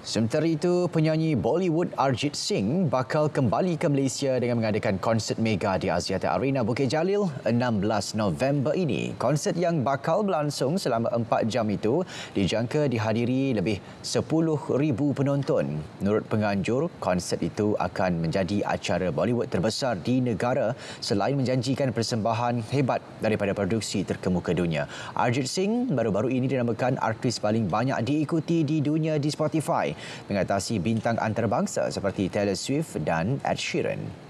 Sementara itu, penyanyi Bollywood Arjit Singh bakal kembali ke Malaysia dengan mengadakan konsert mega di Asiata Arena Bukit Jalil 16 November ini. Konsert yang bakal berlangsung selama 4 jam itu dijangka dihadiri lebih 10,000 penonton. Menurut penganjur, konsert itu akan menjadi acara Bollywood terbesar di negara selain menjanjikan persembahan hebat daripada produksi terkemuka dunia. Arjit Singh baru-baru ini dinamakan artis paling banyak diikuti di dunia di Spotify mengatasi bintang antarabangsa seperti Taylor Swift dan Ed Sheeran.